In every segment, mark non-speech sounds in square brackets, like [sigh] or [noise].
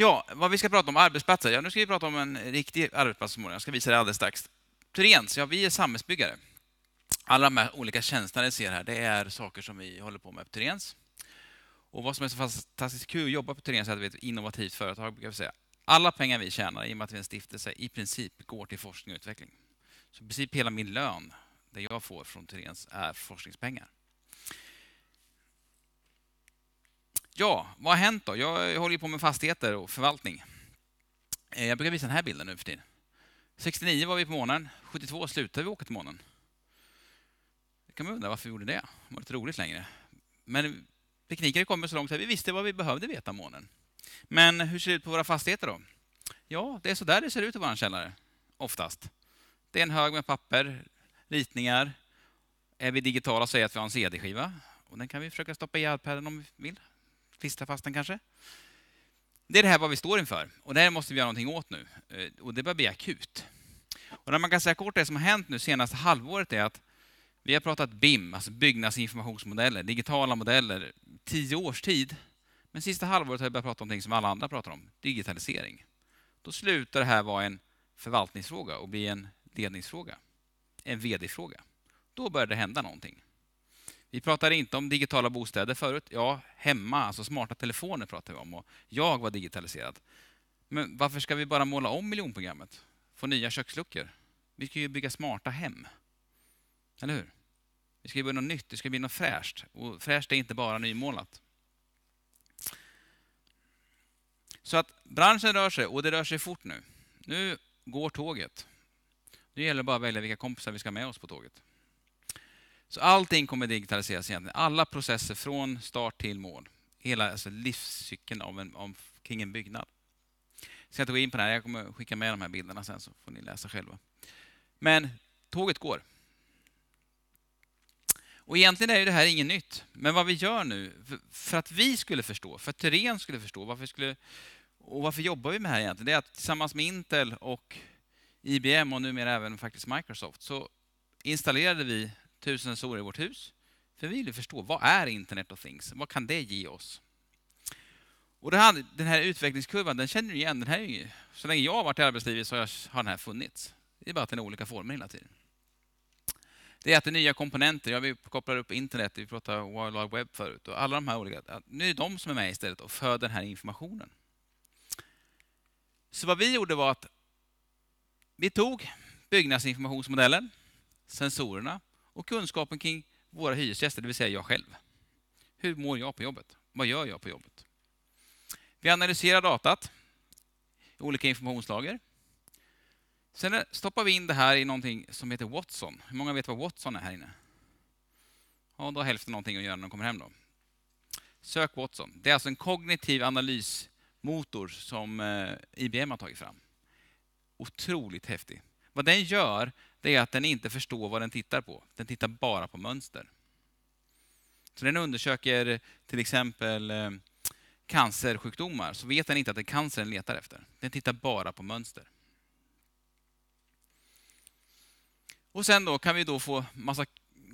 Ja, vad vi ska prata om, arbetsplatser. Ja, nu ska vi prata om en riktig arbetsplats Jag ska visa det alldeles strax. Tyrens, ja vi är samhällsbyggare. Alla de här olika tjänsterna ni ser här, det är saker som vi håller på med på Tyrens. Och vad som är så fantastiskt kul att jobba på Tyrens är att vi är ett innovativt företag, brukar vi säga. Alla pengar vi tjänar, i och med att vi är en stiftelse, i princip går till forskning och utveckling. Så i princip hela min lön, det jag får från Tyrens, är forskningspengar. Ja, vad har hänt då? Jag håller ju på med fastigheter och förvaltning. Eh, jag brukar visa den här bilden nu för tiden. 69 var vi på månen, 72 slutade vi åka till månen. Det kan man undra varför vi gjorde det. Det var inte roligt längre. Men tekniken har kommit så långt att vi visste vad vi behövde veta om månen. Men hur ser det ut på våra fastigheter då? Ja, det är så där det ser ut i vår källare, oftast. Det är en hög med papper, ritningar. Är vi digitala så är det att vi har en CD-skiva. Och den kan vi försöka stoppa i iPaden om vi vill kvistarfastan kanske. Det är det här vad vi står inför och det här måste vi göra någonting åt nu. Eh, och det börjar bli akut. Och när man kan säga kort det som har hänt nu senaste halvåret är att vi har pratat BIM, alltså byggnadsinformationsmodeller, digitala modeller, tio års tid. Men sista halvåret har vi börjat prata om någonting som alla andra pratar om, digitalisering. Då slutar det här vara en förvaltningsfråga och bli en ledningsfråga, en VD-fråga. Då börjar det hända någonting. Vi pratade inte om digitala bostäder förut. Ja, hemma, alltså smarta telefoner pratade vi om och jag var digitaliserad. Men varför ska vi bara måla om miljonprogrammet? Få nya köksluckor? Vi ska ju bygga smarta hem. Eller hur? Det ska ju bli något nytt, det ska bli något fräscht. Och fräscht är inte bara nymålat. Så att branschen rör sig och det rör sig fort nu. Nu går tåget. Nu gäller det bara att välja vilka kompisar vi ska ha med oss på tåget. Så allting kommer digitaliseras egentligen. Alla processer från start till mål. Hela alltså livscykeln av en, om, kring en byggnad. Jag ska inte gå in på det här, jag kommer skicka med de här bilderna sen så får ni läsa själva. Men tåget går. Och egentligen är det här inget nytt. Men vad vi gör nu, för att vi skulle förstå, för att Tyrén skulle förstå, varför skulle, och varför jobbar vi med det här egentligen? Det är att tillsammans med Intel och IBM och numera även faktiskt Microsoft så installerade vi tusen sensorer i vårt hus. För vi vill förstå, vad är Internet of Things? Vad kan det ge oss? Och här, den här utvecklingskurvan, den känner du igen. Den här så länge jag har varit i arbetslivet så har, den här funnits. Det är bara att den är olika former hela tiden. Det är att det är nya komponenter. Ja, vi kopplar upp internet, vi pratade World Web förut. Och alla de här olika, nu är det de som är med istället och föder den här informationen. Så vad vi gjorde var att vi tog byggnadsinformationsmodellen, sensorerna, och kunskapen kring våra hyresgäster, det vill säga jag själv. Hur mår jag på jobbet? Vad gör jag på jobbet? Vi analyserar datat i olika informationslager. Sen stoppar vi in det här i någonting som heter Watson. Hur många vet vad Watson är här inne? Ja, då har hälften någonting att göra när de kommer hem då. Sök Watson. Det är alltså en kognitiv analysmotor som eh, IBM har tagit fram. Otroligt häftig. Vad den gör, det är att den inte förstår vad den tittar på. Den tittar bara på mönster. Så den undersöker till exempel eh, cancersjukdomar, så vet den inte att det är cancer den letar efter. Den tittar bara på mönster. Och sen då kan vi då få massa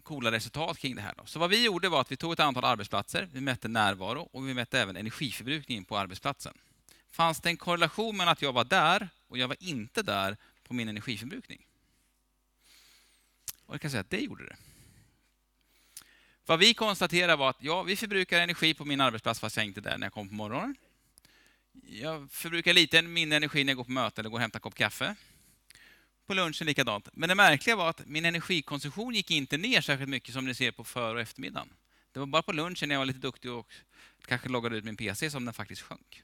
coola resultat kring det här. Då. Så vad vi gjorde var att vi tog ett antal arbetsplatser, vi mätte närvaro och vi mätte även energiförbrukningen på arbetsplatsen. Fanns det en korrelation mellan att jag var där och jag var inte där på min energiförbrukning. Och jag kan säga att det gjorde det. Vad vi konstaterade var att ja, vi förbrukar energi på min arbetsplats fast jag inte är där när jag kommer på morgonen. Jag förbrukar lite mindre energi när jag går på möte eller går och hämtar en kopp kaffe. På lunchen likadant. Men det märkliga var att min energikonsumtion gick inte ner särskilt mycket som ni ser på för och eftermiddagen. Det var bara på lunchen när jag var lite duktig och kanske loggade ut min PC som den faktiskt sjönk.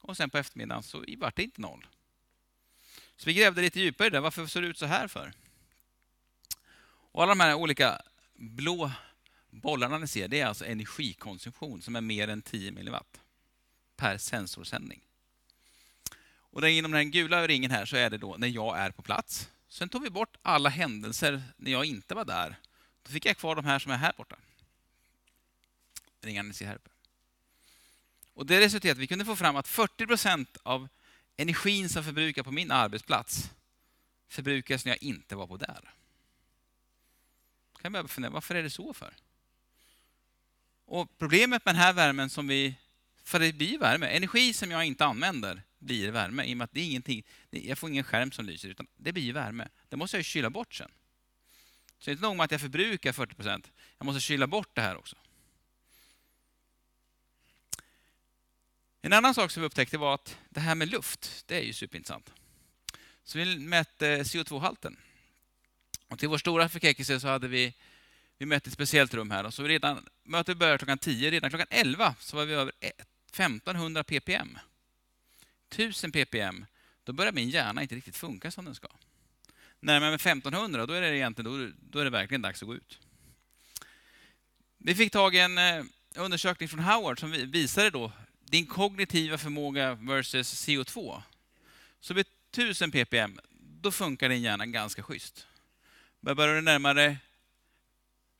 Och sen på eftermiddagen så vart det inte noll. Så vi grävde lite djupare i det, Varför ser det ut så här för? Och alla de här olika blå bollarna ni ser, det är alltså energikonsumtion som är mer än 10 milliwatt per sensorsändning. Och inom den gula ringen här så är det då när jag är på plats. Sen tog vi bort alla händelser när jag inte var där. Då fick jag kvar de här som är här borta. Ringarna ni ser här uppe. Och det resulterade i att vi kunde få fram att 40 procent av Energin som förbrukas på min arbetsplats förbrukas när jag inte var på där. kan jag börja fundera, varför är det så för? Och problemet med den här värmen som vi, för det blir värme, energi som jag inte använder blir värme i och med att det är ingenting, jag får ingen skärm som lyser utan det blir värme. Det måste jag kyla bort sen. Så det är inte nog med att jag förbrukar 40 jag måste kyla bort det här också. En annan sak som vi upptäckte var att det här med luft, det är ju superintressant. Så vi mätte CO2-halten. Och till vår stora förskräckelse så hade vi, vi mätt ett speciellt rum här. Och så redan, mötet började klockan 10, redan klockan 11 så var vi över 1500 ppm. 1000 ppm, då börjar min hjärna inte riktigt funka som den ska. Närmare 1500, då är, det egentligen, då är det verkligen dags att gå ut. Vi fick tag i en eh, undersökning från Howard som visade då din kognitiva förmåga versus CO2. Så vid 1000 ppm, då funkar din hjärna ganska schysst. Men börjar du närmare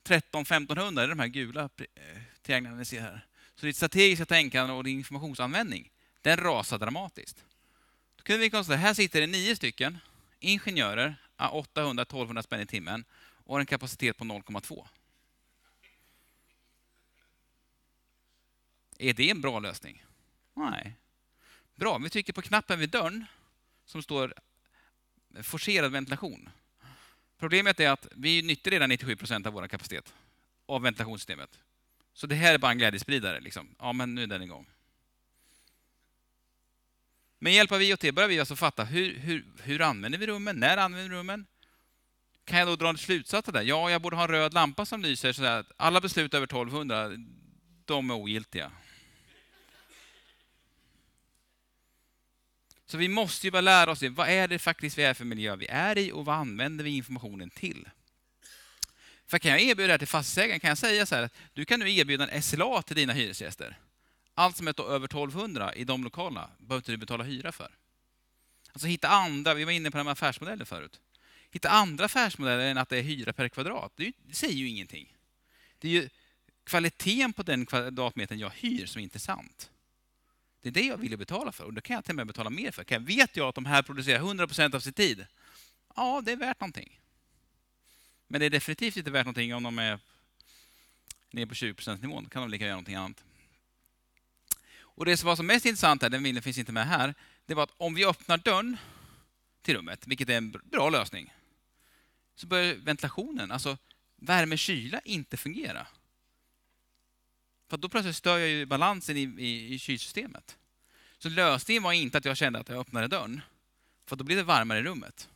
13-1500, det är de här gula eh, trianglarna ni ser här. Så ditt strategiska tänkande och din informationsanvändning, den rasar dramatiskt. Då kunde vi konstatera, här sitter det nio stycken ingenjörer, 800-1200 spänn i timmen och har en kapacitet på 0,2. Är det en bra lösning? Nej. Bra, om vi trycker på knappen vid dörren som står forcerad ventilation. Problemet är att vi nyttjar redan 97 procent av vår kapacitet av ventilationssystemet. Så det här är bara en glädjespridare. Liksom. Ja, men nu är den igång. Med hjälp av IoT börjar vi alltså fatta hur, hur, hur använder vi rummen? När använder vi rummen? Kan jag då dra en slutsats av det? Ja, jag borde ha en röd lampa som lyser så att alla beslut över 1200, de är ogiltiga. Så vi måste ju bara lära oss det. Vad är det faktiskt vi är för miljö vi är i och vad använder vi informationen till? För kan jag erbjuda det här till fastighetsägaren, kan jag säga så här att du kan nu erbjuda en SLA till dina hyresgäster. Allt som är över 1200 i de lokalerna behöver inte du betala hyra för. Alltså hitta andra, vi var inne på den här affärsmodellen förut. Hitta andra affärsmodeller än att det är hyra per kvadrat. Det, säger ju ingenting. Det är ju kvaliteten på den kvadratmetern jag hyr som är intressant. Det är det jag vill betala för och det kan jag till och med betala mer för. Kan, vet jag att de här producerar 100% av sin tid? Ja, det är värt någonting. Men det är definitivt inte värt någonting om de är nere på 20% nivån. Då kan de lika gärna göra någonting annat. Och det som var som mest intressant här, den bilden finns inte med här, det var att om vi öppnar dörren till rummet, vilket är en bra lösning, så börjar ventilationen, alltså värme-kyla, inte fungera. För då plötsligt stör jag ju balansen i, i, i kylsystemet. Så lösningen var inte att jag kände att jag öppnade dörren. För då blir det varmare i rummet.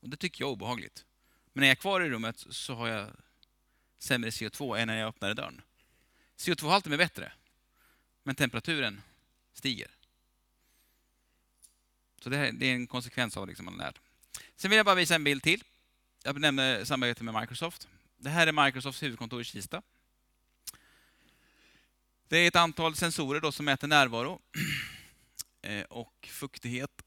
Och det tycker jag är obehagligt. Men när jag är kvar i rummet så har jag sämre CO2 än när jag öppnade dörren. CO2-halten är bättre. Men temperaturen stiger. Så det, här, det är en konsekvens av liksom man lärt. Sen vill jag bara visa en bild till. Jag nämnde samarbetet med Microsoft. Det här är Microsofts huvudkontor i Kista. Det är ett antal sensorer då som mäter närvaro [clears throat] eh, och fuktighet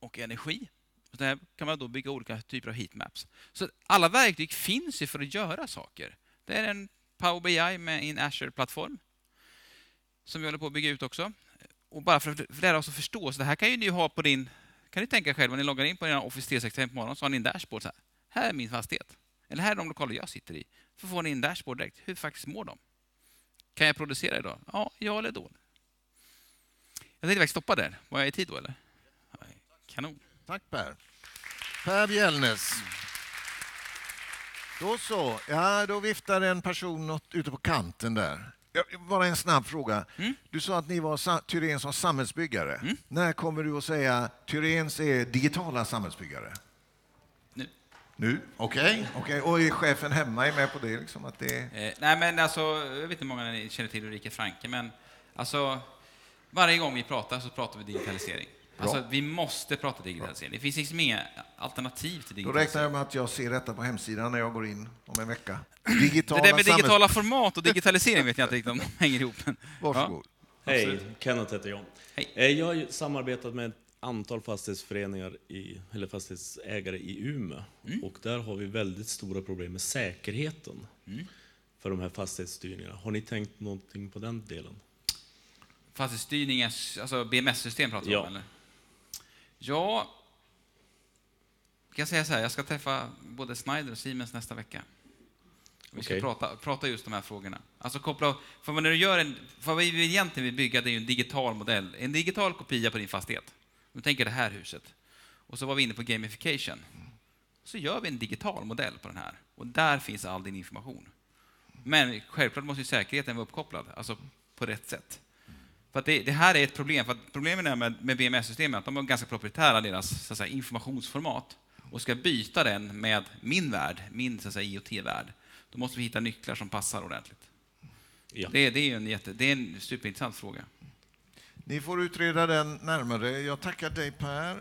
och energi. Det här kan man då bygga olika typer av heatmaps. Så alla verktyg finns ju för att göra saker. Det är en Power BI med en Azure-plattform som vi håller på att bygga ut också. Och bara för att lära oss att förstå, så det här kan ju ni ha på din... kan ni tänka själva, när ni loggar in på er Office 365 på morgonen så har ni en dashboard. Så här. här är min fastighet. Eller här är de lokaler jag sitter i. Så får ni en dashboard direkt. Hur faktiskt mår de? Kan jag producera idag? Ja, ja eller då. Jag tänkte faktiskt stoppa där. Var jag i tid då eller? Kanon. Tack Per. Per Bjällnäs. Då så. Ja, då viftar en person något ute på kanten där. bara en snabb fråga. Mm. Du sa att ni var Tyrén som samhällsbyggare. Mm. När kommer du att säga Tyréns är digitala samhällsbyggare? Nu? Okej. Okay, okay. Och är chefen hemma är med på det? Liksom, att det... Eh, nej, men alltså, jag vet inte hur många ni känner till Ulrika Franke, men alltså, varje gång vi pratar så pratar vi digitalisering. Alltså, vi måste prata digitalisering. Det finns liksom inga alternativ till digitalisering. Då räknar jag med att jag ser detta på hemsidan när jag går in om en vecka. Digitala det där med samhälls... digitala format och digitalisering vet jag inte riktigt om de [laughs] hänger ihop. Varsågod. Ja. Hej, Kenneth heter jag. Hej. Eh, jag har samarbetat med antal fastighetsföreningar i, eller fastighetsägare i Umeå. Mm. Och där har vi väldigt stora problem med säkerheten mm. för de här fastighetsstyrningarna. Har ni tänkt någonting på den delen? Fastighetsstyrning, alltså BMS-system pratar du ja. om? Eller? Ja, jag kan säga så här, jag ska träffa både Snyder och Siemens nästa vecka. Vi ska okay. prata, prata just de här frågorna. Alltså koppla, för vad vi egentligen vill bygga det är en digital modell, en digital kopia på din fastighet. Nu tänker det här huset. Och så var vi inne på gamification. Så gör vi en digital modell på den här. Och där finns all din information. Men självklart måste säkerheten vara uppkopplad, alltså på rätt sätt. För det, det, här är ett problem, för att problemen med, med BMS-systemen att de är ganska proprietära, deras så säga, informationsformat. Och ska byta den med min värld, min IoT-värld, då måste vi hitta nycklar som passar ordentligt. Ja. Det, det, är en jätte, det är en superintressant fråga. Ni får utreda den närmare. Jag tackar dig Per